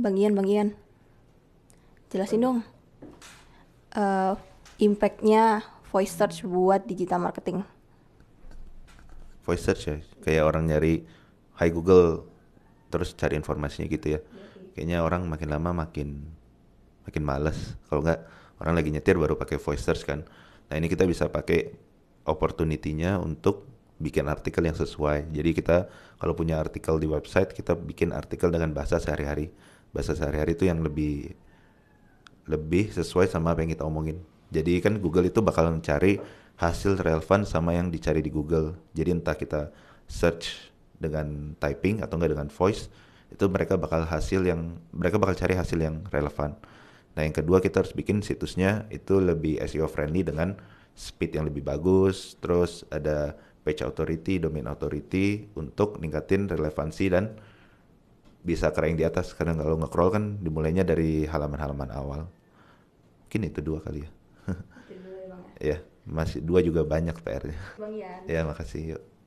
Bang Ian, Bang Ian. Jelasin dong. Uh, impactnya voice search buat digital marketing. Voice search ya, kayak orang nyari Hai Google terus cari informasinya gitu ya. Kayaknya orang makin lama makin makin males. Kalau nggak orang lagi nyetir baru pakai voice search kan. Nah ini kita bisa pakai opportunity-nya untuk bikin artikel yang sesuai. Jadi kita kalau punya artikel di website, kita bikin artikel dengan bahasa sehari-hari bahasa sehari-hari itu yang lebih lebih sesuai sama apa yang kita omongin. Jadi kan Google itu bakal mencari hasil relevan sama yang dicari di Google. Jadi entah kita search dengan typing atau enggak dengan voice, itu mereka bakal hasil yang mereka bakal cari hasil yang relevan. Nah, yang kedua kita harus bikin situsnya itu lebih SEO friendly dengan speed yang lebih bagus, terus ada page authority, domain authority untuk ningkatin relevansi dan bisa yang di atas karena kalau nge kan dimulainya dari halaman-halaman awal mungkin itu dua kali ya ya iya, masih dua juga banyak PR-nya. Bang Ya, makasih yuk.